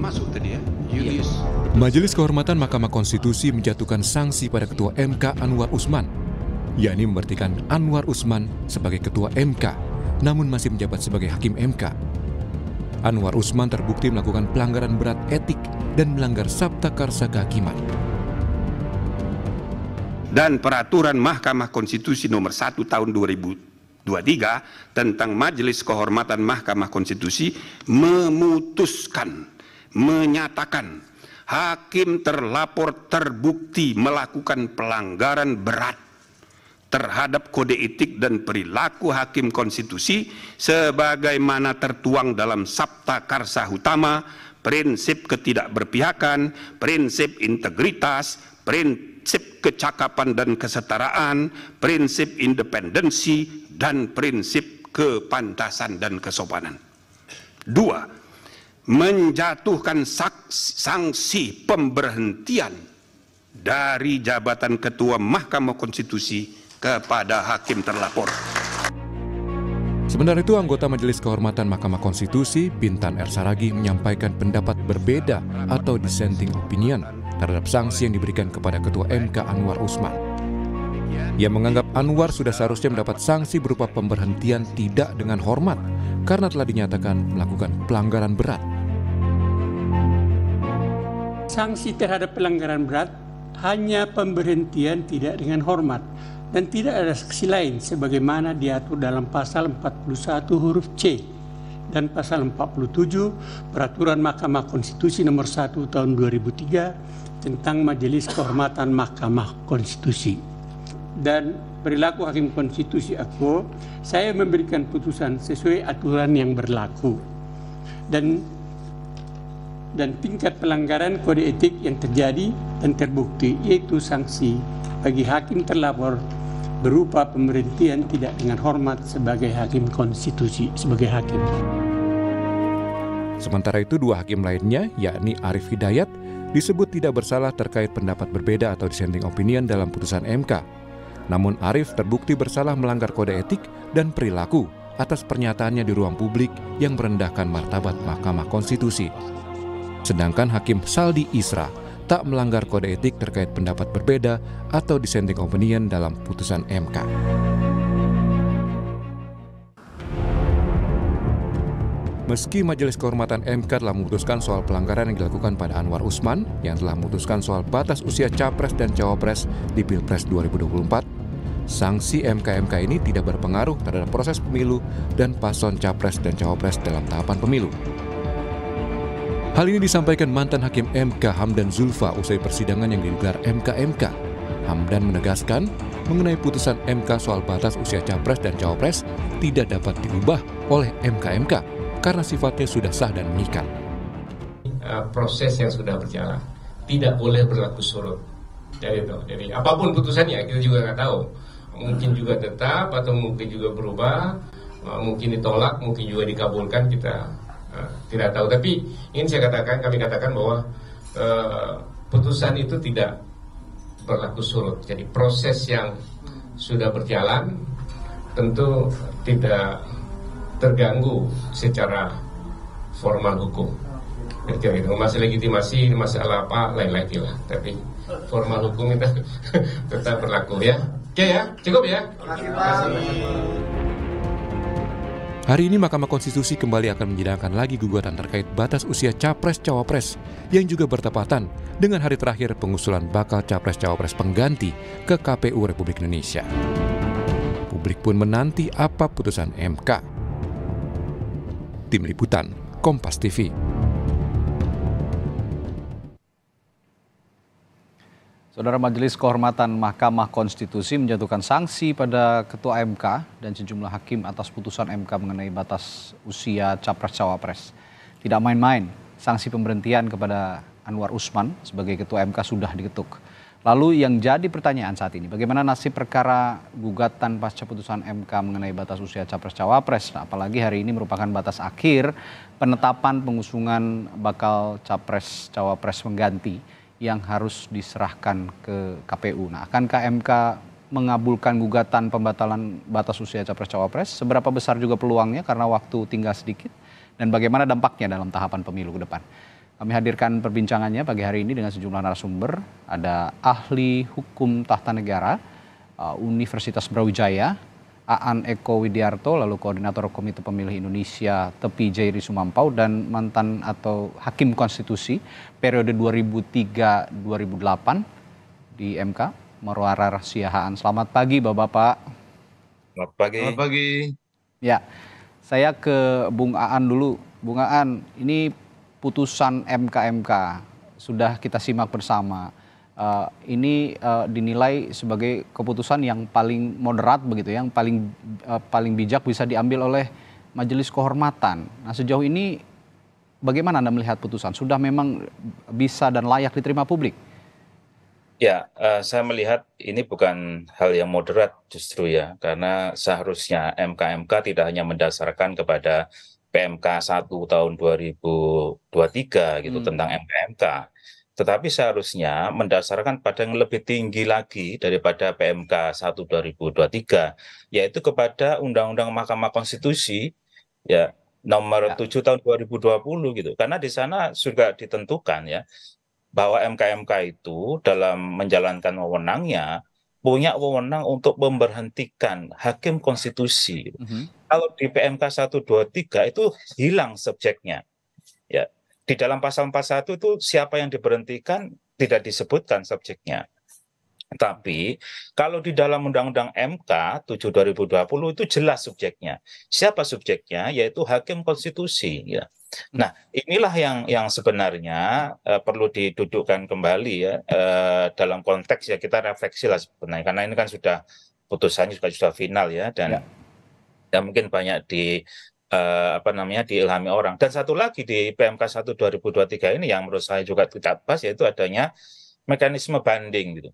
masuk tadi ya, Julius. Iya. Majelis Kehormatan Mahkamah Konstitusi menjatuhkan sanksi pada Ketua MK Anwar Usman, yakni membertikan Anwar Usman sebagai Ketua MK, namun masih menjabat sebagai Hakim MK. Anwar Usman terbukti melakukan pelanggaran berat etik dan melanggar Sabta Karsa Kehakiman. Dan peraturan Mahkamah Konstitusi nomor 1 tahun 2023 tentang Majelis Kehormatan Mahkamah Konstitusi memutuskan menyatakan hakim terlapor terbukti melakukan pelanggaran berat terhadap kode etik dan perilaku hakim konstitusi sebagaimana tertuang dalam Sabta Karsa Utama, prinsip ketidakberpihakan, prinsip integritas, prinsip kecakapan dan kesetaraan, prinsip independensi, dan prinsip kepantasan dan kesopanan. Dua, menjatuhkan sanksi pemberhentian dari jabatan Ketua Mahkamah Konstitusi kepada hakim terlapor. Sementara itu, anggota Majelis Kehormatan Mahkamah Konstitusi, Bintan Ersaragi, menyampaikan pendapat berbeda atau dissenting opinion terhadap sanksi yang diberikan kepada Ketua MK Anwar Usman. Ia menganggap Anwar sudah seharusnya mendapat sanksi berupa pemberhentian tidak dengan hormat karena telah dinyatakan melakukan pelanggaran berat. Sanksi terhadap pelanggaran berat hanya pemberhentian tidak dengan hormat dan tidak ada saksi lain sebagaimana diatur dalam pasal 41 huruf C dan pasal 47 Peraturan Mahkamah Konstitusi nomor 1 tahun 2003 tentang Majelis Kehormatan Mahkamah Konstitusi. Dan perilaku hakim konstitusi aku, saya memberikan putusan sesuai aturan yang berlaku. Dan dan tingkat pelanggaran kode etik yang terjadi dan terbukti yaitu sanksi bagi hakim terlapor berupa pemberhentian tidak dengan hormat sebagai hakim konstitusi sebagai hakim. Sementara itu dua hakim lainnya yakni Arif Hidayat disebut tidak bersalah terkait pendapat berbeda atau dissenting opinion dalam putusan MK. Namun Arif terbukti bersalah melanggar kode etik dan perilaku atas pernyataannya di ruang publik yang merendahkan martabat Mahkamah Konstitusi. Sedangkan Hakim Saldi Isra tak melanggar kode etik terkait pendapat berbeda atau dissenting opinion dalam putusan MK. Meski Majelis Kehormatan MK telah memutuskan soal pelanggaran yang dilakukan pada Anwar Usman, yang telah memutuskan soal batas usia capres dan cawapres di Pilpres 2024, sanksi MK-MK ini tidak berpengaruh terhadap proses pemilu dan paslon capres dan cawapres dalam tahapan pemilu. Hal ini disampaikan mantan Hakim MK Hamdan Zulfa usai persidangan yang digelar MK MK. Hamdan menegaskan mengenai putusan MK soal batas usia capres dan cawapres tidak dapat diubah oleh MK MK karena sifatnya sudah sah dan mengikat. Eh, proses yang sudah berjalan tidak boleh berlaku surut. Jadi jadi apapun putusannya kita juga nggak tahu. Mungkin juga tetap atau mungkin juga berubah, eh, mungkin ditolak, mungkin juga dikabulkan kita Eh, tidak tahu. Tapi ingin saya katakan, kami katakan bahwa uh, putusan itu tidak berlaku surut. Jadi proses yang sudah berjalan tentu tidak terganggu secara formal hukum. Jadi ya, itu masih legitimasi masalah apa lain-lain lah. Tapi formal hukum itu tetap berlaku ya. Oke ya, cukup ya. Terima kasih. Hari ini Mahkamah Konstitusi kembali akan menyidangkan lagi gugatan terkait batas usia capres-cawapres yang juga bertepatan dengan hari terakhir pengusulan bakal capres-cawapres pengganti ke KPU Republik Indonesia. Publik pun menanti apa putusan MK. Tim Liputan, Kompas TV. Saudara Majelis Kehormatan Mahkamah Konstitusi menjatuhkan sanksi pada Ketua MK dan sejumlah hakim atas putusan MK mengenai batas usia capres-cawapres. Tidak main-main, sanksi pemberhentian kepada Anwar Usman sebagai Ketua MK sudah diketuk. Lalu yang jadi pertanyaan saat ini, bagaimana nasib perkara gugatan pasca putusan MK mengenai batas usia capres-cawapres? Nah, apalagi hari ini merupakan batas akhir penetapan pengusungan bakal capres-cawapres mengganti yang harus diserahkan ke KPU. Nah, akan KMK mengabulkan gugatan pembatalan batas usia capres-cawapres? Seberapa besar juga peluangnya karena waktu tinggal sedikit? Dan bagaimana dampaknya dalam tahapan pemilu ke depan? Kami hadirkan perbincangannya pagi hari ini dengan sejumlah narasumber. Ada ahli hukum tahta negara uh, Universitas Brawijaya, Aan Eko Widiarto, lalu Koordinator Komite Pemilih Indonesia Tepi Jairi Sumampau, dan mantan atau Hakim Konstitusi periode 2003-2008 di MK, Marwara Siahaan. Selamat pagi Bapak-Bapak. Selamat pagi. Selamat pagi. Ya, saya ke Bung Aan dulu. Bung Aan, ini putusan mk -MK. sudah kita simak bersama uh, ini uh, dinilai sebagai keputusan yang paling moderat begitu, yang paling uh, paling bijak bisa diambil oleh Majelis Kehormatan. Nah sejauh ini bagaimana anda melihat putusan? Sudah memang bisa dan layak diterima publik? Ya, uh, saya melihat ini bukan hal yang moderat justru ya, karena seharusnya MKMK -MK tidak hanya mendasarkan kepada PMK 1 tahun 2023 gitu hmm. tentang MKMK. -MK tetapi seharusnya mendasarkan pada yang lebih tinggi lagi daripada PMK 1 2023, yaitu kepada Undang-Undang Mahkamah Konstitusi ya nomor ya. 7 tahun 2020 gitu. Karena di sana sudah ditentukan ya bahwa MKMK itu dalam menjalankan wewenangnya punya wewenang untuk memberhentikan hakim konstitusi. Mm -hmm. Kalau di PMK 123 itu hilang subjeknya di dalam pasal 41 itu siapa yang diberhentikan tidak disebutkan subjeknya. Tapi kalau di dalam Undang-Undang MK 7 2020 itu jelas subjeknya. Siapa subjeknya? Yaitu hakim konstitusi. Ya. Nah inilah yang yang sebenarnya uh, perlu didudukkan kembali ya uh, dalam konteks ya kita refleksi lah sebenarnya karena ini kan sudah putusannya juga sudah final ya dan ya. ya mungkin banyak di uh, apa namanya diilhami orang. Dan satu lagi di PMK 1 2023 ini yang menurut saya juga tidak pas yaitu adanya mekanisme banding gitu.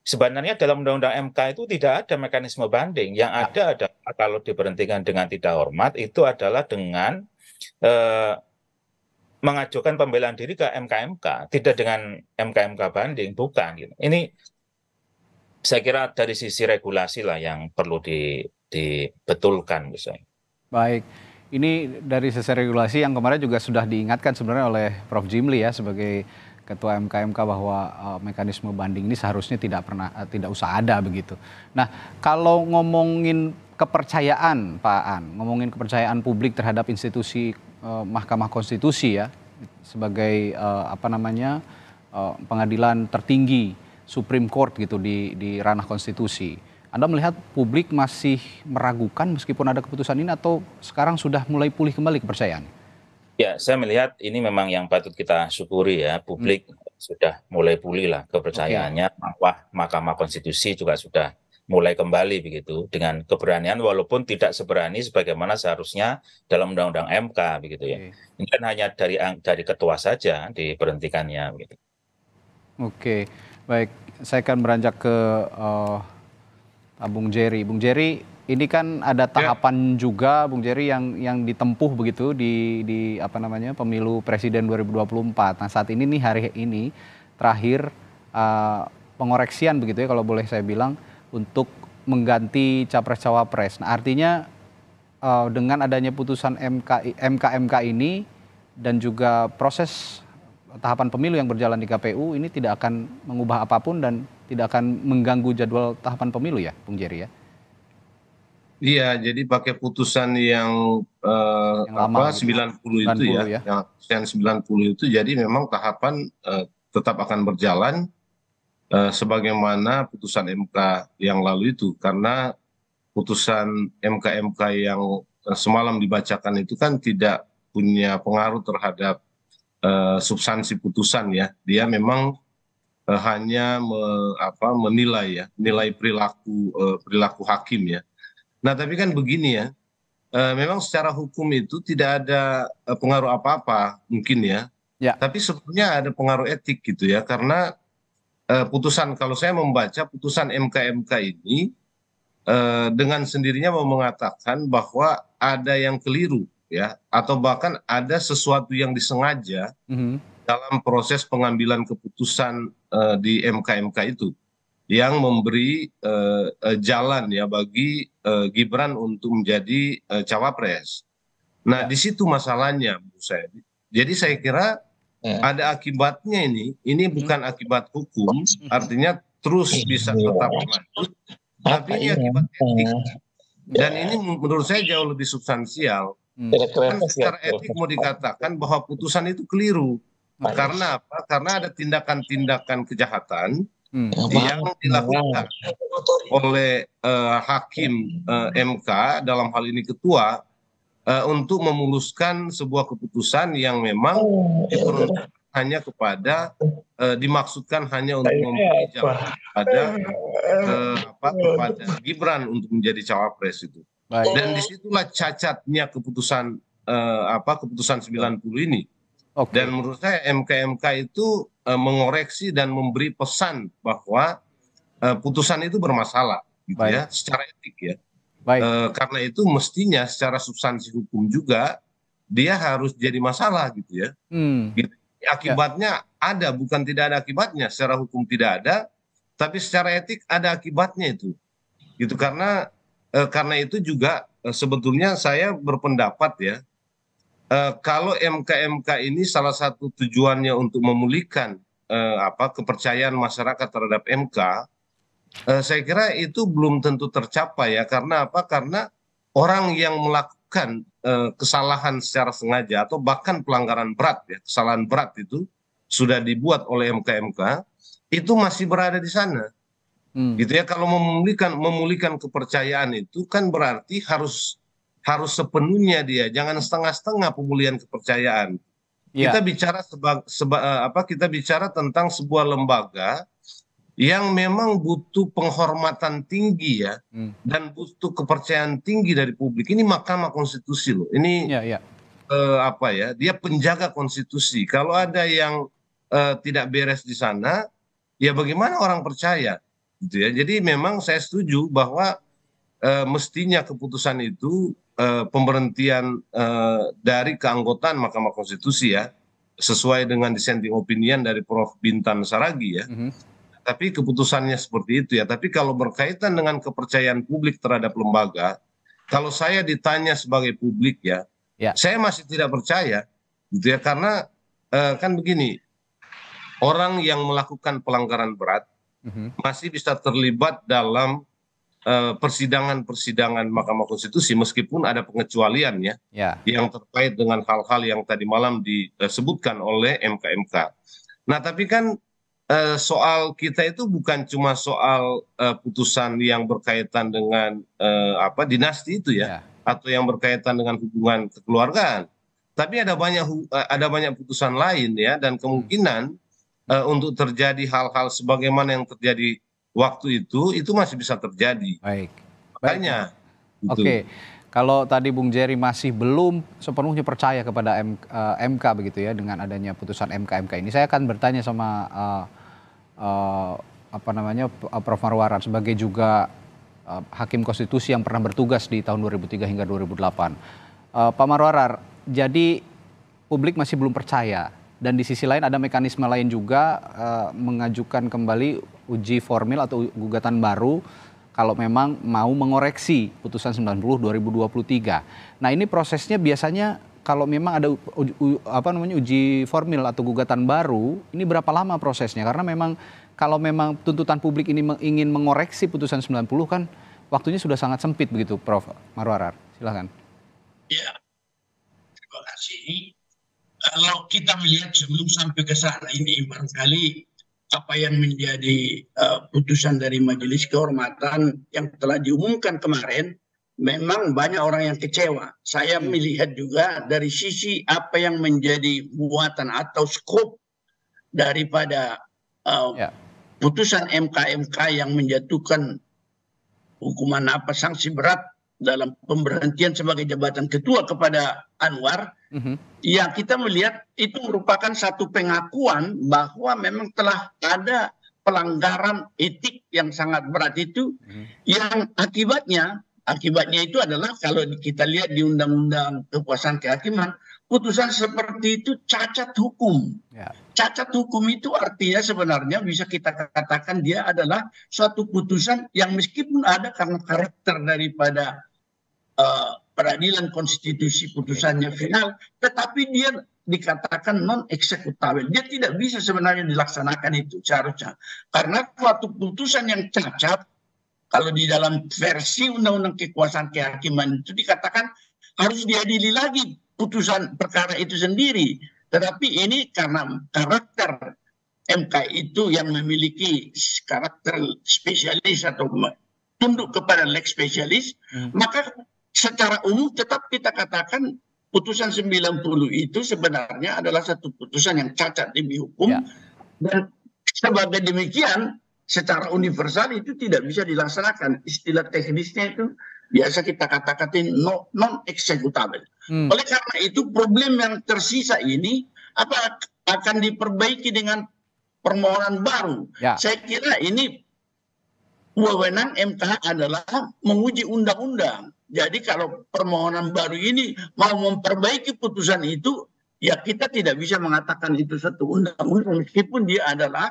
Sebenarnya dalam undang-undang MK itu tidak ada mekanisme banding. Yang ya. ada adalah kalau diberhentikan dengan tidak hormat itu adalah dengan eh, mengajukan pembelaan diri ke MKMK, tidak dengan MKMK banding, bukan. Gitu. Ini saya kira dari sisi regulasi lah yang perlu di, dibetulkan misalnya. Baik. Ini dari sisi regulasi yang kemarin juga sudah diingatkan sebenarnya oleh Prof. Jimli ya sebagai Ketua MKMK bahwa uh, mekanisme banding ini seharusnya tidak pernah uh, tidak usah ada begitu. Nah, kalau ngomongin kepercayaan Pak An, ngomongin kepercayaan publik terhadap institusi uh, Mahkamah Konstitusi ya sebagai uh, apa namanya uh, pengadilan tertinggi Supreme Court gitu di di ranah konstitusi anda melihat publik masih meragukan meskipun ada keputusan ini atau sekarang sudah mulai pulih kembali kepercayaan? Ya, saya melihat ini memang yang patut kita syukuri ya. Publik hmm. sudah mulai pulih lah kepercayaannya. Okay. Wah, Mahkamah Konstitusi juga sudah mulai kembali begitu dengan keberanian walaupun tidak seberani sebagaimana seharusnya dalam undang-undang MK begitu ya. Okay. Ini kan hanya dari dari ketua saja diberhentikannya begitu. Oke. Okay. Baik, saya akan beranjak ke uh, Ah, Bung Jerry. Bung Jerry, ini kan ada ya. tahapan ya. juga, Bung Jerry yang yang ditempuh begitu di di apa namanya pemilu presiden 2024. Nah saat ini nih hari ini terakhir uh, pengoreksian begitu ya kalau boleh saya bilang untuk mengganti capres-cawapres. Nah artinya uh, dengan adanya putusan MK MK MK ini dan juga proses tahapan pemilu yang berjalan di KPU ini tidak akan mengubah apapun dan tidak akan mengganggu jadwal tahapan pemilu ya, Bung Jerry ya? Iya, jadi pakai putusan yang, eh, yang apa 90, gitu 90 ya. itu ya, ya. yang 90 itu jadi memang tahapan eh, tetap akan berjalan eh, sebagaimana putusan MK yang lalu itu karena putusan MK-MK yang eh, semalam dibacakan itu kan tidak punya pengaruh terhadap eh, substansi putusan ya. Dia memang Eh, hanya me, apa, menilai ya, nilai perilaku eh, perilaku hakim ya. Nah tapi kan begini ya, eh, memang secara hukum itu tidak ada pengaruh apa-apa mungkin ya. ya. Tapi sebetulnya ada pengaruh etik gitu ya karena putusan kalau saya membaca putusan MK-MK ini dengan sendirinya mau mengatakan bahwa ada yang keliru ya atau bahkan ada sesuatu yang disengaja mm -hmm. dalam proses pengambilan keputusan Eh, di MKMK mk itu yang memberi eh, eh, jalan ya bagi Gibran untuk menjadi cawapres. Nah di situ masalahnya menurut saya. Jadi saya kira ya. ada akibatnya ini. Ini hmm. bukan akibat hukum, hmm. artinya terus hmm. bisa tetap lanjut, tapi ini iya. akibat etik. Dan ini menurut saya jauh lebih substansial. Kan ya. secara etik mau dikatakan bahwa putusan itu keliru karena apa? Karena ada tindakan-tindakan kejahatan hmm. Ya, yang dilakukan oleh uh, hakim uh, eh, MK dalam hal ini ketua uh, untuk memuluskan sebuah keputusan yang memang oh, iya, diperuntukkan hanya kepada uh, dimaksudkan hanya untuk memberi jawab kepada uh, apa kepada Gibran untuk menjadi cawapres itu. Baik. Dan disitulah cacatnya keputusan uh, apa keputusan 90 ini dan menurut saya MKMK mk itu eh, mengoreksi dan memberi pesan bahwa eh, putusan itu bermasalah gitu ya, Baik. ya secara etik ya Baik. E, karena itu mestinya secara substansi hukum juga dia harus jadi masalah gitu ya hmm. gitu. Ya. akibatnya ya. ada bukan tidak ada akibatnya secara hukum tidak ada tapi secara etik ada akibatnya itu gitu karena e, karena itu juga e, sebetulnya saya berpendapat ya Eh, kalau mk mk ini salah satu tujuannya untuk memulihkan eh, apa kepercayaan masyarakat terhadap mk eh, saya kira itu belum tentu tercapai ya karena apa karena orang yang melakukan kesalahan secara sengaja atau bahkan pelanggaran berat ya kesalahan berat itu sudah dibuat oleh MKMK itu masih berada di sana hmm. gitu ya kalau memulihkan memulihkan kepercayaan itu kan berarti harus harus sepenuhnya dia jangan setengah-setengah pemulihan kepercayaan ya. kita bicara seba, seba, eh, apa kita bicara tentang sebuah lembaga yang memang butuh penghormatan tinggi ya hmm. dan butuh kepercayaan tinggi dari publik ini Mahkamah Konstitusi loh ini ya, ya. Eh, apa ya dia penjaga konstitusi kalau ada yang eh, tidak beres di sana ya bagaimana orang percaya gitu ya jadi memang saya setuju bahwa eh, mestinya keputusan itu Eh, pemberhentian eh, dari keanggotaan mahkamah konstitusi ya sesuai dengan dissenting opinion dari prof bintan saragi ya mhm. tapi keputusannya seperti itu ya tapi kalau berkaitan dengan kepercayaan publik terhadap lembaga kalau saya ditanya sebagai publik ya, ya. saya masih tidak percaya gitu ya karena eh, kan begini orang yang melakukan pelanggaran berat mm -hmm. masih bisa terlibat dalam Eh, persidangan-persidangan Mahkamah Konstitusi meskipun ada pengecualian ya, ya yang terkait dengan hal-hal yang tadi malam disebutkan oleh MKMK. Nah, tapi kan eh, soal kita itu bukan cuma soal eh, putusan yang berkaitan dengan apa dinasti itu ya, ya atau yang berkaitan dengan hubungan kekeluargaan. Tapi ada banyak ada banyak putusan lain ya dan kemungkinan hmm. untuk terjadi hal-hal sebagaimana yang terjadi waktu itu itu masih bisa terjadi baik makanya gitu. oke okay. kalau tadi Bung Jerry masih belum sepenuhnya percaya kepada M, uh, eh, MK begitu ya dengan adanya putusan MK MK ini saya akan bertanya sama uh, uh, apa namanya Prof Marwaran sebagai juga uh, hakim konstitusi yang pernah bertugas di tahun 2003 hingga 2008 uh, Pak Marwarar jadi publik masih belum percaya dan di sisi lain ada mekanisme lain juga uh, mengajukan kembali uji formil atau gugatan baru kalau memang mau mengoreksi putusan 90 2023. Nah, ini prosesnya biasanya kalau memang ada uji, apa namanya uji formil atau gugatan baru, ini berapa lama prosesnya? Karena memang kalau memang tuntutan publik ini ingin mengoreksi putusan 90 kan waktunya sudah sangat sempit begitu, Prof. Marwarar. Silahkan. Ya, terima kasih. Kalau kita melihat sebelum sampai ke sana ini barangkali apa yang menjadi eh, putusan dari majelis kehormatan yang telah diumumkan kemarin memang banyak orang yang kecewa. Saya hmm. melihat juga dari sisi apa yang menjadi muatan atau skop daripada uh, ya. putusan MKMK mk yang menjatuhkan hukuman apa sanksi berat dalam pemberhentian sebagai jabatan ketua kepada Anwar Mm-hmm. Ya kita melihat itu merupakan satu pengakuan bahwa memang telah ada pelanggaran etik yang sangat berat itu mm-hmm. yang akibatnya akibatnya itu adalah kalau kita lihat di undang-undang kekuasaan kehakiman putusan seperti itu cacat hukum. Ya. Cacat hukum itu artinya sebenarnya bisa kita katakan dia adalah suatu putusan yang meskipun ada karena karakter daripada eh, peradilan konstitusi putusannya final, tetapi dia dikatakan non eksekutabel. Dia tidak bisa sebenarnya dilaksanakan itu seharusnya. Karena suatu putusan yang cacat, kalau di dalam versi undang-undang kekuasaan kehakiman itu dikatakan harus diadili lagi putusan perkara itu sendiri. Tetapi ini karena karakter MK itu yang memiliki karakter spesialis atau tunduk kepada leg spesialis, hmm. maka secara umum tetap kita katakan putusan 90 itu sebenarnya adalah satu putusan yang cacat demi hukum ya. dan sebagai demikian secara universal itu tidak bisa dilaksanakan istilah teknisnya itu biasa kita katakan non executable. Hmm. Oleh karena itu problem yang tersisa ini apa akan diperbaiki dengan permohonan baru. Ya. Saya kira ini wewenang mk adalah menguji undang-undang. Jadi kalau permohonan baru ini mau memperbaiki putusan itu, ya kita tidak bisa mengatakan itu satu undang-undang meskipun dia adalah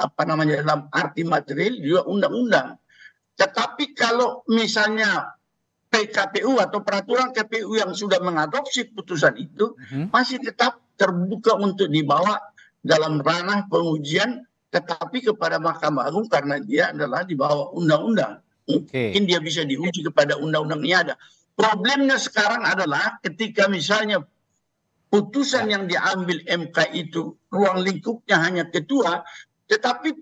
apa namanya dalam arti material juga undang-undang. Tetapi kalau misalnya PKPU atau peraturan KPU yang sudah mengadopsi putusan itu hmm masih tetap terbuka untuk dibawa dalam ranah pengujian tetapi kepada Mahkamah Agung karena dia adalah dibawa undang-undang. Okay. Mungkin dia bisa diuji kepada undang-undangnya undang ada. Problemnya sekarang adalah ketika misalnya putusan yang diambil MK itu ruang lingkupnya hanya ketua, tetapi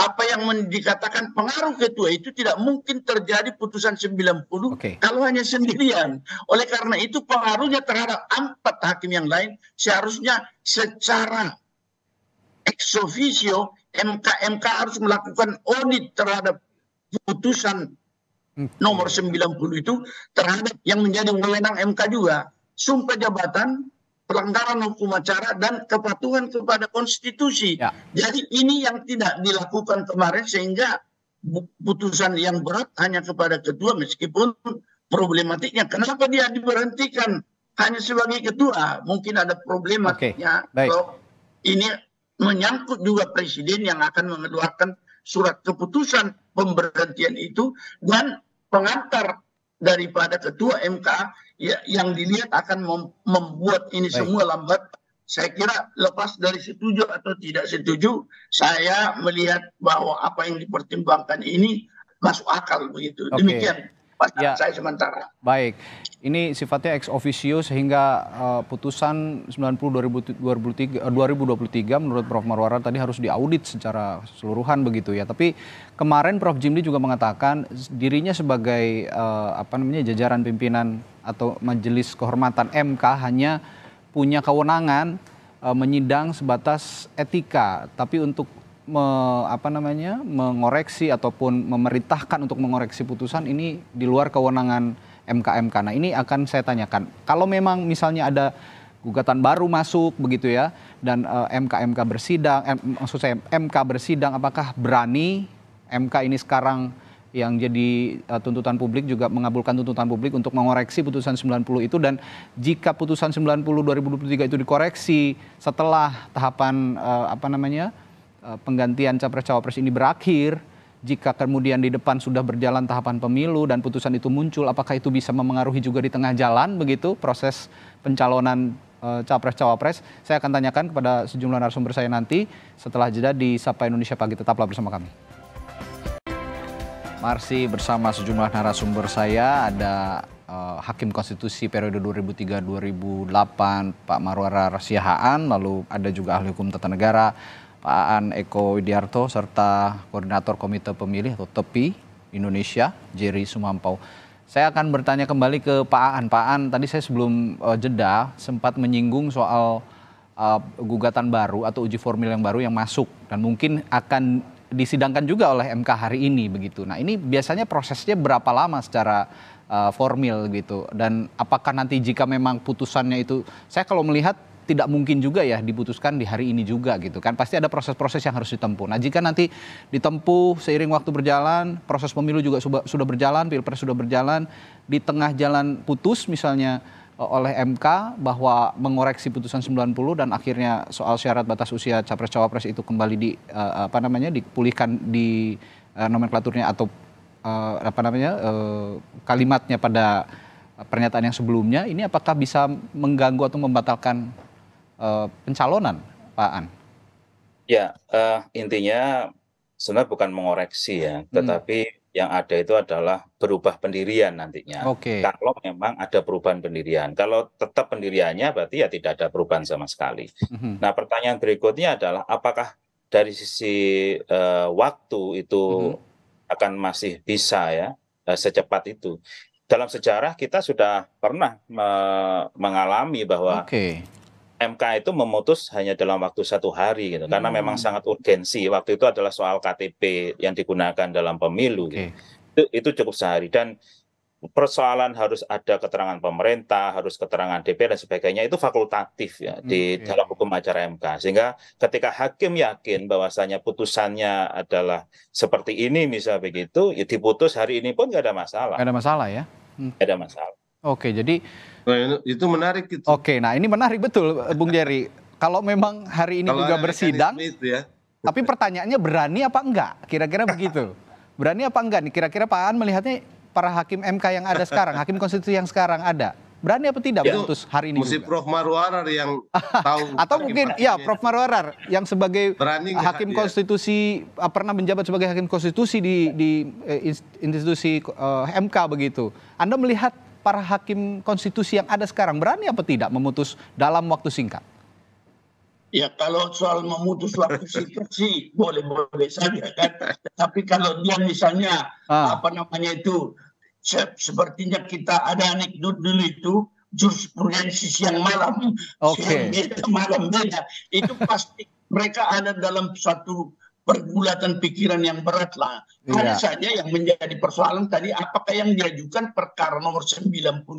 apa yang dikatakan pengaruh ketua itu tidak mungkin terjadi putusan 90 okay. kalau hanya sendirian. Oleh karena itu pengaruhnya terhadap empat hakim yang lain seharusnya secara ex officio MK MK harus melakukan audit terhadap putusan nomor 90 itu terhadap yang menjadi wewenang MK juga. Sumpah jabatan, pelanggaran hukum acara, dan kepatuhan kepada konstitusi. Ya. Jadi ini yang tidak dilakukan kemarin sehingga putusan yang berat hanya kepada ketua meskipun problematiknya. Kenapa dia diberhentikan hanya sebagai ketua? Mungkin ada problematiknya. Okay. Kalau ini menyangkut juga presiden yang akan mengeluarkan surat keputusan pemberhentian itu dan pengantar daripada ketua MK ya, yang dilihat akan mem membuat ini Baik. semua lambat. Saya kira lepas dari setuju atau tidak setuju, saya melihat bahwa apa yang dipertimbangkan ini masuk akal begitu. Demikian pandangan ya. saya sementara. Baik, ini sifatnya ex officio sehingga uh, putusan 90 2023, 2023 menurut Prof Marwara tadi harus diaudit secara keseluruhan begitu ya. Tapi kemarin Prof Jimli juga mengatakan dirinya sebagai uh, apa namanya jajaran pimpinan atau majelis kehormatan MK hanya punya kewenangan eh, menyidang sebatas etika, tapi untuk me, apa namanya mengoreksi ataupun memerintahkan untuk mengoreksi putusan ini di luar kewenangan MKMK. MK. Nah ini akan saya tanyakan. Kalau memang misalnya ada gugatan baru masuk begitu ya dan uh, bersidang, M, eh, maksud saya MK bersidang, apakah berani MK ini sekarang yang jadi uh, tuntutan publik juga mengabulkan tuntutan publik untuk mengoreksi putusan 90 itu dan jika putusan 90 2023 itu dikoreksi setelah tahapan uh, apa namanya Eh, penggantian capres-cawapres ini berakhir, jika kemudian di depan sudah berjalan tahapan pemilu dan putusan itu muncul, apakah itu bisa memengaruhi juga di tengah jalan begitu proses pencalonan eh, capres-cawapres? Saya akan tanyakan kepada sejumlah narasumber saya nanti setelah jeda di Sapa Indonesia Pagi. Tetaplah bersama kami. Marsi bersama sejumlah narasumber saya ada eh, Hakim Konstitusi periode 2003-2008 Pak Marwara Rasyahaan, lalu ada juga ahli hukum tata negara Pak Aan Eko Widiarto serta Koordinator Komite Pemilih atau TEPI Indonesia, Jerry Sumampau. Saya akan bertanya kembali ke Pak Aan. Pak Aan, tadi saya sebelum uh, jeda sempat menyinggung soal uh, gugatan baru atau uji formil yang baru yang masuk dan mungkin akan disidangkan juga oleh MK hari ini begitu. Nah, ini biasanya prosesnya berapa lama secara uh, formil gitu dan apakah nanti jika memang putusannya itu saya kalau melihat tidak mungkin juga ya diputuskan di hari ini juga gitu kan. Pasti ada proses-proses yang harus ditempuh. Nah jika nanti ditempuh seiring waktu berjalan, proses pemilu juga sudah berjalan, pilpres sudah berjalan, di tengah jalan putus misalnya e, oleh MK bahwa mengoreksi putusan 90 dan akhirnya soal syarat batas usia capres cawapres itu kembali di e, e, apa namanya dipulihkan di uh, nomenklaturnya atau apa namanya kalimatnya pada pernyataan yang sebelumnya ini apakah bisa mengganggu atau membatalkan uh, pencalonan, Pak An? Ya, uh, intinya sebenarnya bukan mengoreksi ya, hmm. tetapi hmm. yang ada itu adalah berubah pendirian nantinya. Oke. Okay. Kalau memang ada perubahan pendirian, kalau tetap pendiriannya berarti ya tidak ada perubahan sama sekali. Hmm. Nah, pertanyaan berikutnya adalah apakah dari sisi uh, waktu itu hmm. akan masih bisa ya uh, secepat itu? dalam sejarah kita sudah pernah me mengalami bahwa okay. MK itu memutus hanya dalam waktu satu hari gitu, hmm. karena memang sangat urgensi. Waktu itu adalah soal KTP yang digunakan dalam pemilu. Okay. Gitu. Itu, itu cukup sehari dan persoalan harus ada keterangan pemerintah, harus keterangan DPR dan sebagainya itu fakultatif ya di hmm, okay. dalam hukum acara MK. Sehingga ketika hakim yakin bahwasanya putusannya adalah seperti ini misal begitu, ya diputus hari ini pun nggak ada masalah. Nggak ada masalah ya? Hmm. ada masalah. Oke, okay, jadi Nah, itu menarik itu. Oke, nah ini menarik betul Bung Jerry. Kalau memang hari ini Kalau juga bersidang, itu ya. tapi pertanyaannya berani apa enggak? Kira-kira begitu. Berani apa enggak nih? Kira-kira Pak An melihatnya para hakim MK yang ada sekarang, hakim konstitusi yang sekarang ada, berani apa tidak ya, memutus hari ini? Mesti juga? Prof Marwarar yang tahu. Atau mungkin ya Prof Marwarar yang sebagai berani hakim konstitusi ya? pernah menjabat sebagai hakim konstitusi di di eh, institusi eh, MK begitu. Anda melihat para hakim konstitusi yang ada sekarang berani apa tidak memutus dalam waktu singkat? Ya kalau soal memutus waktu singkat sih boleh-boleh saja kan. Tapi kalau dia misalnya ah. apa namanya itu se sepertinya kita ada anekdot dulu itu jurisprudensi siang malam, okay. siang malam beda itu pasti mereka ada dalam satu pergulatan pikiran yang berat lah. Iya. Hanya saja yang menjadi persoalan tadi apakah yang diajukan perkara nomor 90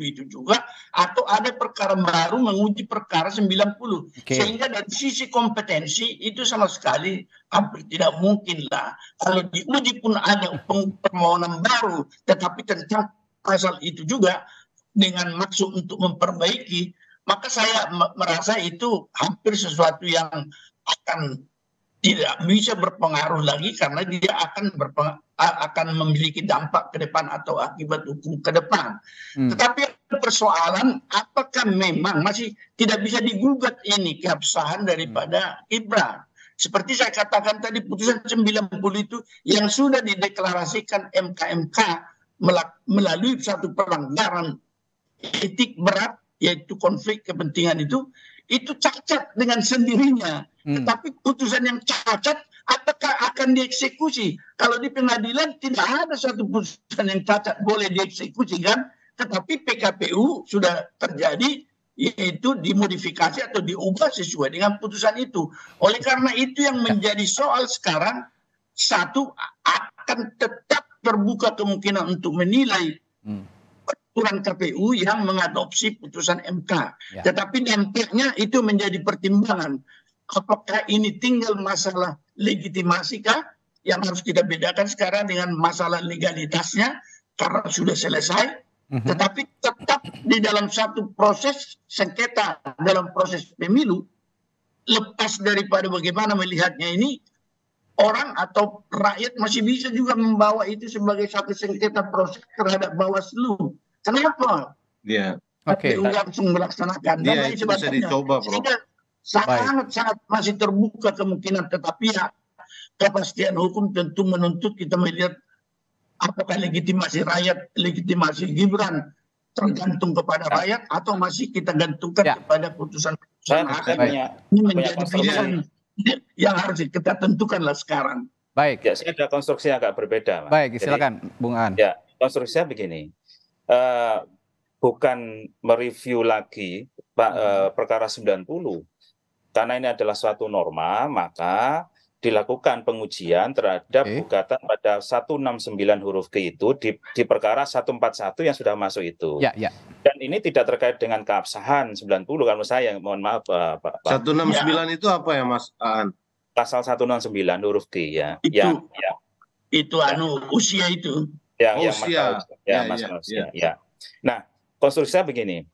itu juga atau ada perkara baru menguji perkara 90. Okay. Sehingga dari sisi kompetensi itu sama sekali hampir tidak mungkin lah. Kalau diuji pun ada permohonan baru tetapi tentang pasal itu juga dengan maksud untuk memperbaiki maka saya merasa itu hampir sesuatu yang akan tidak bisa berpengaruh lagi karena dia akan akan memiliki dampak ke depan atau akibat hukum ke depan. Hmm. Tetapi persoalan apakah memang masih tidak bisa digugat ini keabsahan daripada hmm. Ibra. Seperti saya katakan tadi putusan 90 itu yang sudah dideklarasikan MKMK melalui satu pelanggaran etik berat yaitu konflik kepentingan itu itu cacat dengan sendirinya. Hmm. Tetapi putusan yang cacat apakah akan dieksekusi? Kalau di pengadilan tidak ada satu putusan yang cacat boleh dieksekusi kan? Tetapi PKPU sudah terjadi yaitu dimodifikasi atau diubah sesuai dengan putusan itu. Oleh karena itu yang menjadi soal sekarang satu akan tetap terbuka kemungkinan untuk menilai hmm peraturan KPU yang mengadopsi putusan MK. Ya. Tetapi nantinya itu menjadi pertimbangan apakah ini tinggal masalah legitimasi kah yang harus kita bedakan sekarang dengan masalah legalitasnya karena sudah selesai mhm. tetapi tetap di dalam satu proses sengketa dalam proses pemilu lepas daripada bagaimana melihatnya ini orang atau rakyat masih bisa juga membawa itu sebagai satu sengketa proses terhadap Bawaslu. Kenapa? Iya. Oke. Okay. langsung melaksanakan. Iya, itu bisa dicoba, Bro. Sehingga sangat-sangat masih terbuka kemungkinan tetapi ya kepastian hukum tentu menuntut kita melihat apakah legitimasi rakyat, legitimasi Gibran tergantung kepada ya. rakyat atau masih kita gantungkan ya. kepada putusan putusan hakim. Ini menjadi pilihan yang harus kita tentukanlah sekarang. Baik. Ya, saya ada konstruksi agak berbeda. Mas. Baik, silakan, Jadi, Bung An. Ya, konstruksinya begini. Uh, bukan mereview lagi Pak, uh, perkara 90. Karena ini adalah suatu norma, maka dilakukan pengujian terhadap okay. gugatan pada 169 huruf G itu di, di perkara 141 yang sudah masuk itu. Ya, ya. Dan ini tidak terkait dengan keabsahan 90 kalau saya mohon maaf Pak. Pak. 169 ya. itu apa ya Mas Aan? Pasal 169 huruf G ya. Itu, ya, ya. itu anu usia itu. Ya, ya usia. Ya, usia. Ya, masalah, ya, ya, ya, ya, usia. Ya. ya. Nah, konstruksinya begini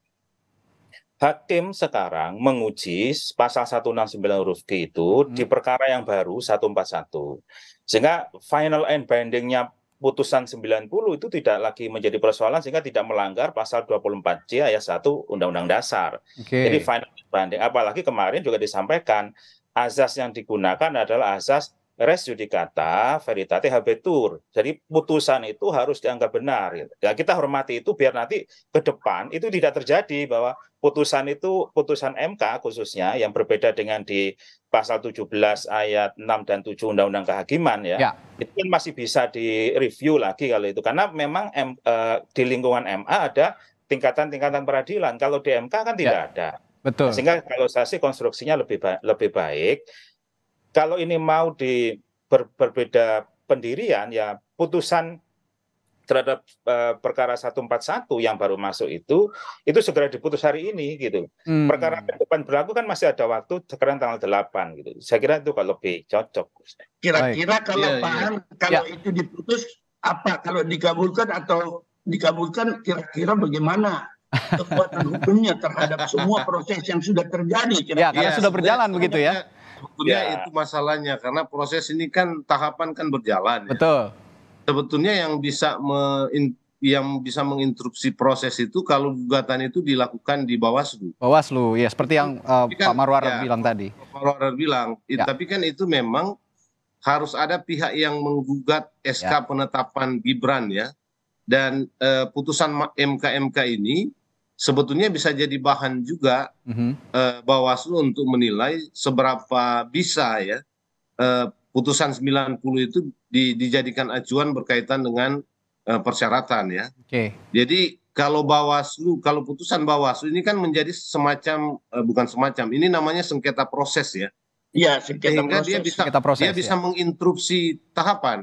hakim sekarang menguji pasal 169 huruf G itu hmm. di perkara yang baru 141. Sehingga final and bindingnya putusan 90 itu tidak lagi menjadi persoalan sehingga tidak melanggar pasal 24C ayat 1 Undang-Undang Dasar. Okay. Jadi final and binding apalagi kemarin juga disampaikan azas yang digunakan adalah azas res judicata veritate habetur. Jadi putusan itu harus dianggap benar. Ya kita hormati itu biar nanti ke depan itu tidak terjadi bahwa putusan itu putusan MK khususnya yang berbeda dengan di pasal 17 ayat 6 dan 7 Undang-Undang Kehakiman ya, ya. Itu kan masih bisa direview lagi kalau itu karena memang M, e, di lingkungan MA ada tingkatan-tingkatan peradilan. Kalau di MK kan tidak ya. ada. Betul. Sehingga kalau saya sih konstruksinya lebih ba lebih baik. Kalau ini mau di ber berbeda pendirian ya putusan terhadap uh, perkara 141 yang baru masuk itu itu segera diputus hari ini gitu. Hmm. Perkara ke depan berlaku kan masih ada waktu sekarang tanggal 8 gitu. Saya kira itu kalau lebih cocok. Kira-kira kalau yeah, iya. paham yeah. kalau yeah. itu diputus apa kalau dikabulkan atau dikabulkan kira-kira bagaimana kekuatan hukumnya terhadap semua proses yang sudah terjadi kira-kira. Ya, karena ya, sudah berjalan begitu ya. ya. itu masalahnya karena proses ini kan tahapan kan berjalan. Ya. Betul. Ya sebetulnya yang bisa yang bisa menginterupsi proses itu kalau gugatan itu dilakukan di Bawaslu. Bawaslu, ya seperti yang uh, kan, Pak Marwar ya, bilang tadi. Pak Marwar bilang, ya. tapi kan itu memang harus ada pihak yang menggugat SK ya. penetapan Gibran ya. Dan uh, putusan MKMK mk ini sebetulnya bisa jadi bahan juga mm -hmm. uh, Bawaslu untuk menilai seberapa bisa ya putusan 90 itu di, dijadikan acuan berkaitan dengan uh, persyaratan ya. Okay. Jadi kalau Bawaslu, kalau putusan Bawaslu ini kan menjadi semacam uh, bukan semacam, ini namanya sengketa proses ya. Iya, sengketa Sehingga proses. dia bisa sengketa proses, dia bisa ya. menginterupsi tahapan.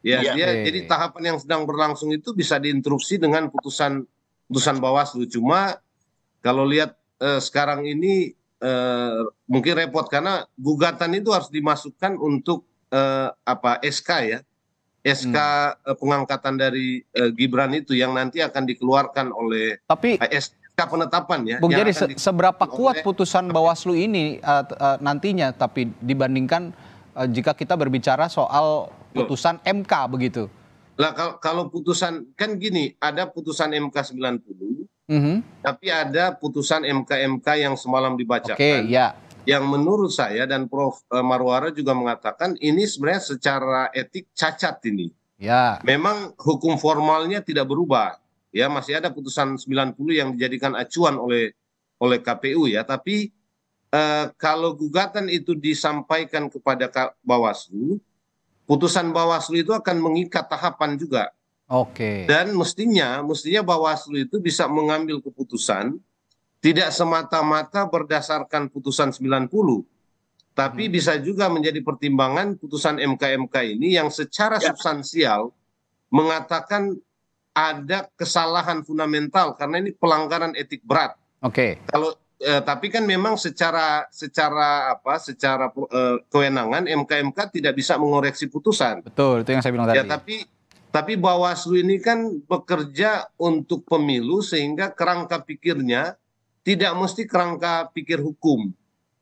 Ya, ya. dia jadi tahapan yang sedang berlangsung itu bisa diinterupsi dengan putusan putusan Bawaslu. Cuma kalau lihat uh, sekarang ini Eh, mungkin repot karena gugatan itu harus dimasukkan untuk eh, apa sk ya sk hmm. eh, pengangkatan dari gibran itu yang nanti akan dikeluarkan oleh tapi sk penetapan ya bung jadi seberapa kuat putusan bawaslu ini nantinya tapi dibandingkan jika kita berbicara soal putusan mk begitu lah kalau, kalau putusan kan gini ada putusan mk 90 mm-hmm. tapi ada putusan MK-MK yang semalam dibacakan. Okay, ya. Yang menurut saya dan Prof. Eh, Marwara juga mengatakan ini sebenarnya secara etik cacat ini. Ya. Memang hukum formalnya tidak berubah. Ya, masih ada putusan 90 yang dijadikan acuan oleh oleh KPU ya, tapi eh, kalau gugatan itu disampaikan kepada Bawaslu, putusan Bawaslu itu akan mengikat tahapan juga. Oke. Okay. Dan mestinya, mestinya Bawaslu itu bisa mengambil keputusan tidak semata-mata berdasarkan putusan 90, tapi hmm. bisa juga menjadi pertimbangan putusan MKMK mk ini yang secara ya. substansial mengatakan ada kesalahan fundamental karena ini pelanggaran etik berat. Oke. Okay. Kalau eh, tapi kan memang secara secara apa? Secara eh, kewenangan MKMK mk tidak bisa mengoreksi putusan. Betul, itu yang saya bilang ya, tadi. Ya, tapi tapi Bawaslu ini kan bekerja untuk pemilu sehingga kerangka pikirnya tidak mesti kerangka pikir hukum.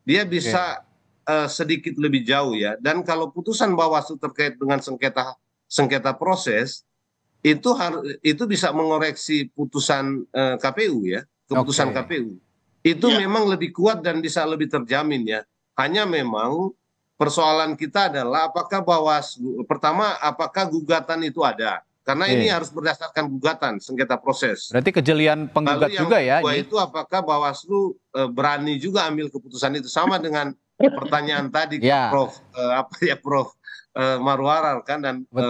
Dia bisa okay. Iya. uh, eh, sedikit lebih jauh ya. Dan kalau putusan Bawaslu terkait dengan sengketa sengketa proses itu itu bisa mengoreksi putusan uh, eh, KPU ya, keputusan okay. KPU. Itu yeah. memang lebih kuat dan bisa lebih terjamin ya. Hanya memang persoalan kita adalah apakah bawaslu pertama apakah gugatan itu ada karena yeah. ini iya. harus berdasarkan gugatan sengketa proses. Berarti kejelian penggugat Lalu yang juga ya. itu apakah Bawaslu e, berani juga ambil keputusan itu sama dengan pertanyaan tadi yeah. Prof e, apa ya Prof e, Marwarar kan dan E,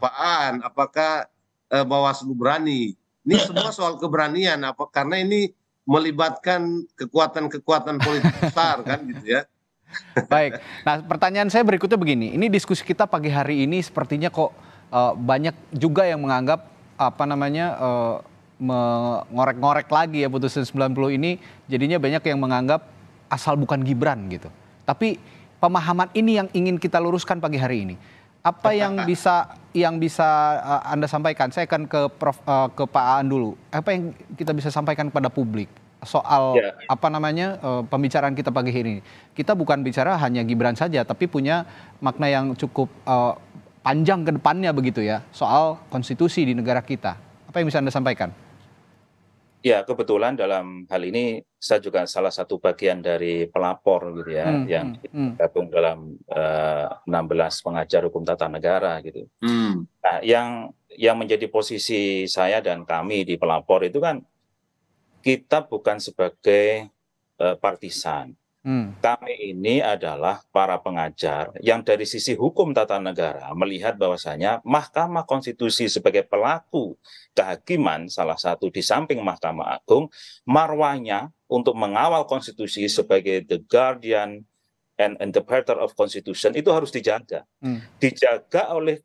Pak An apakah e, Bawaslu berani? Ini semua soal keberanian apa karena ini melibatkan kekuatan-kekuatan politik besar kan gitu ya. Baik. Nah, pertanyaan saya berikutnya begini. Ini diskusi kita pagi hari ini sepertinya kok uh, banyak juga yang menganggap apa namanya uh, mengorek-ngorek lagi ya putusan 90 ini jadinya banyak yang menganggap asal bukan Gibran gitu. Tapi pemahaman ini yang ingin kita luruskan pagi hari ini. Apa yang bisa yang bisa uh, Anda sampaikan? Saya akan ke Prof uh, ke Pak Aan dulu. Apa yang kita bisa sampaikan kepada publik? soal ya. apa namanya eh, pembicaraan kita pagi ini. Kita bukan bicara hanya Gibran saja, tapi punya makna yang cukup uh, panjang ke depannya begitu ya soal konstitusi di negara kita. Apa yang bisa anda sampaikan? Ya kebetulan dalam hal ini saya juga salah satu bagian dari pelapor gitu ya hmm, yang hmm, hmm. dalam uh, eh, 16 pengajar hukum tata negara gitu. Hmm. Nah yang yang menjadi posisi saya dan kami di pelapor itu kan kita bukan sebagai uh, partisan. Hmm. Kami ini adalah para pengajar yang dari sisi hukum tata negara melihat bahwasanya Mahkamah Konstitusi sebagai pelaku kehakiman salah satu di samping Mahkamah Agung marwahnya untuk mengawal konstitusi sebagai the guardian and interpreter of constitution itu harus dijaga. Hmm. Dijaga oleh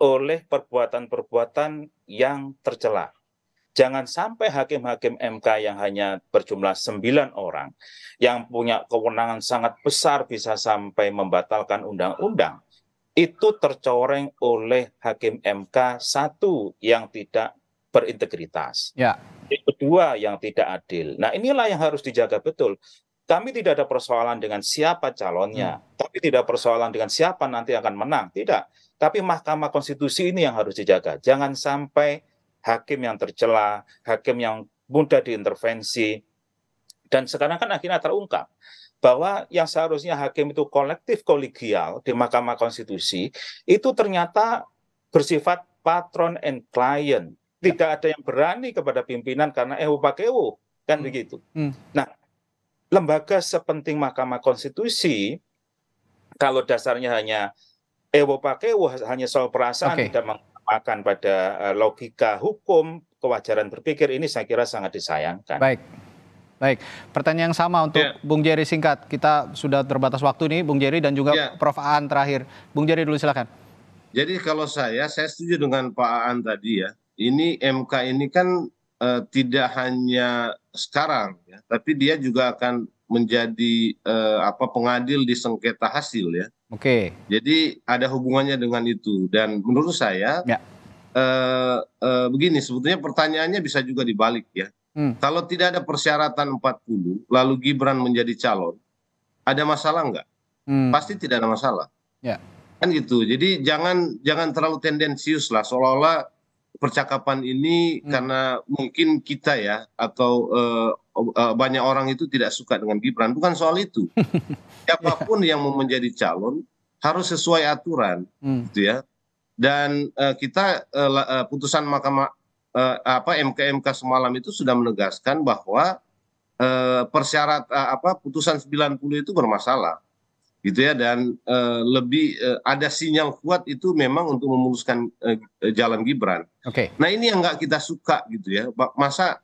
oleh perbuatan-perbuatan yang tercela jangan sampai hakim-hakim MK yang hanya berjumlah sembilan orang yang punya kewenangan sangat besar bisa sampai membatalkan undang-undang itu tercoreng oleh hakim MK satu yang tidak berintegritas. Ya. kedua yang tidak adil. Nah, inilah yang harus dijaga betul. Kami tidak ada persoalan dengan siapa calonnya, hmm. tapi tidak persoalan dengan siapa nanti akan menang, tidak. Tapi Mahkamah Konstitusi ini yang harus dijaga. Jangan sampai hakim yang tercela, hakim yang mudah diintervensi. Dan sekarang kan akhirnya terungkap bahwa yang seharusnya hakim itu kolektif kolegial di Mahkamah Konstitusi itu ternyata bersifat patron and client. Tidak ada yang berani kepada pimpinan karena ewu pakewu, kan hmm. begitu. Hmm. Nah, lembaga sepenting Mahkamah Konstitusi kalau dasarnya hanya ewu ewo hanya soal perasaan okay. tidak akan pada eh, logika hukum, kewajaran berpikir ini saya kira sangat disayangkan. Baik. Baik, pertanyaan yang sama untuk yeah. Bung Jerry singkat. Kita sudah terbatas waktu nih, Bung Jerry dan juga yeah. Prof Aan terakhir. Bung Jerry dulu silakan. Jadi kalau saya, saya setuju dengan Pak Aan tadi ya. Ini MK ini kan uh, tidak hanya sekarang, ya, tapi dia juga akan menjadi eh, apa pengadil di sengketa hasil ya. Oke. Okay. Jadi ada hubungannya dengan itu dan menurut saya ya. eh, eh, begini sebetulnya pertanyaannya bisa juga dibalik ya. Hmm. Kalau tidak ada persyaratan 40 lalu Gibran menjadi calon, ada masalah nggak? Hmm. Pasti tidak ada masalah. Ya. Kan gitu. Jadi jangan jangan terlalu tendensius lah seolah-olah percakapan ini hmm. karena mungkin kita ya atau eh, eh, banyak orang itu tidak suka dengan Gibran bukan soal itu siapapun yang mau menjadi calon harus sesuai aturan hmm. gitu ya dan eh, kita putusan Mahkamah apa MKMK semalam itu sudah menegaskan bahwa persyarat apa putusan 90 itu bermasalah gitu ya dan eh, lebih eh, ada sinyal kuat itu memang untuk memuluskan eh, jalan Gibran. Oke. Okay. Nah ini yang nggak kita suka gitu ya masa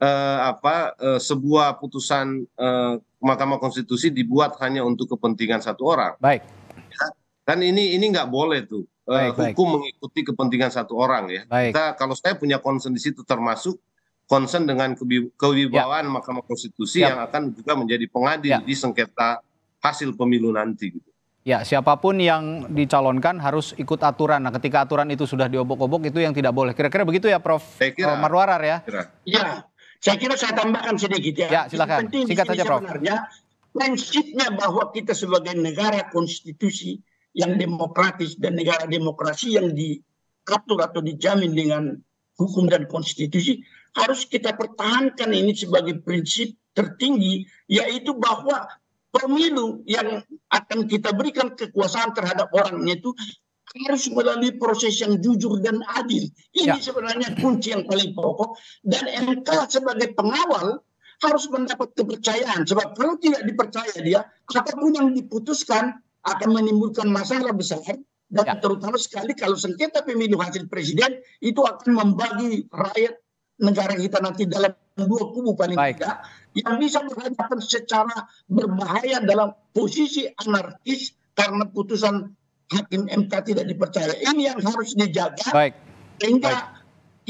e, apa e, sebuah putusan e, Mahkamah Konstitusi dibuat hanya untuk kepentingan satu orang. Baik. Ya, kan ini ini nggak boleh tuh baik, hukum baik. mengikuti kepentingan satu orang ya. Baik. Kita kalau saya punya concern di situ termasuk concern dengan kewibawaan ya. Mahkamah Konstitusi ya. yang akan juga menjadi pengadil ya. di sengketa hasil pemilu nanti gitu. Ya, siapapun yang dicalonkan harus ikut aturan. Nah, ketika aturan itu sudah diobok-obok itu yang tidak boleh. Kira-kira begitu ya, Prof. Saya kira, Marwarar ya. Kira. Ya, saya kira saya tambahkan sedikit ya. Ya, silakan. Singkat saja, Prof. Sebenarnya prinsipnya bahwa kita sebagai negara konstitusi yang demokratis dan negara demokrasi yang diatur atau dijamin dengan hukum dan konstitusi harus kita pertahankan ini sebagai prinsip tertinggi yaitu bahwa pemilu yang akan kita berikan kekuasaan terhadap orangnya itu harus melalui proses yang jujur dan adil. Ini ya. sebenarnya kunci yang paling pokok. Dan MK sebagai pengawal harus mendapat kepercayaan. Sebab kalau tidak dipercaya dia, apapun yang diputuskan akan menimbulkan masalah besar. Dan ya. terutama sekali kalau sengketa pemilu hasil presiden itu akan membagi rakyat negara kita nanti dalam dua kubu paling Baik. tidak yang bisa dikatakan secara berbahaya dalam posisi anarkis karena putusan hakim MK tidak dipercaya. Ini yang harus dijaga Baik. sehingga Baik.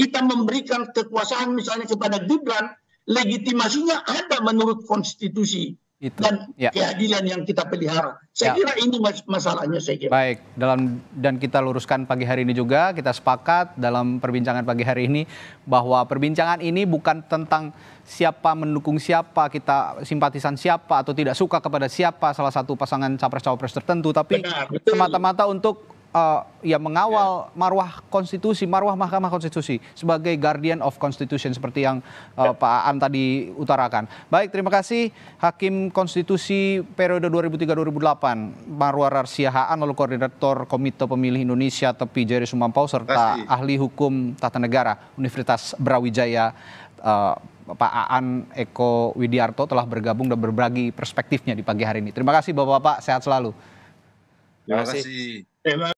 kita memberikan kekuasaan misalnya kepada Gibran legitimasinya ada menurut konstitusi itu. dan ya. keadilan yang kita pelihara. Saya ya. kira ini mas masalahnya saya kira. Baik, dalam dan kita luruskan pagi hari ini juga kita sepakat dalam perbincangan pagi hari ini bahwa perbincangan ini bukan tentang siapa mendukung siapa, kita simpatisan siapa atau tidak suka kepada siapa salah satu pasangan capres-cawapres tertentu tapi semata-mata untuk uh, ya mengawal yeah. marwah konstitusi, marwah Mahkamah Konstitusi sebagai guardian of constitution seperti yang uh, eh, yeah. Pak Aan tadi utarakan. Baik, terima kasih Hakim Konstitusi periode 2003-2008 Marwah Rarsiahaan lalu koordinator Komite Pemilih Indonesia Tepi Jari Sumampau serta ahli hukum tata negara Universitas Brawijaya uh, Pak Aan Eko Widiarto telah bergabung dan berbagi perspektifnya di pagi hari ini. Terima kasih Bapak-bapak, sehat selalu. Terima kasih. Terima kasih.